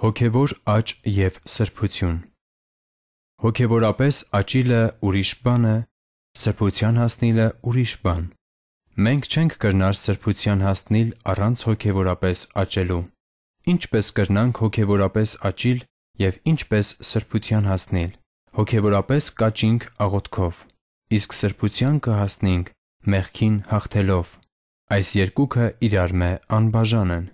Հոգևոր աճ և սրբություն Հոգևորապես աճիլը ուրիշ բան է, սրբության հասնիլը ուրիշ բան։ Մենք չենք կրնար սրբության հասնիլ առանց հոգևորապես աճելու։ Ինչպե՞ս կրնանք հոգևորապես աճիլ և ինչպե՞ս սրբության հասնիլ։ Հոգևորապես կաճինք աղոթքով, իսկ սրբության կհասնենք մեղքին հաղթելով։ Այս երկուքը իրարմե անբաժան են։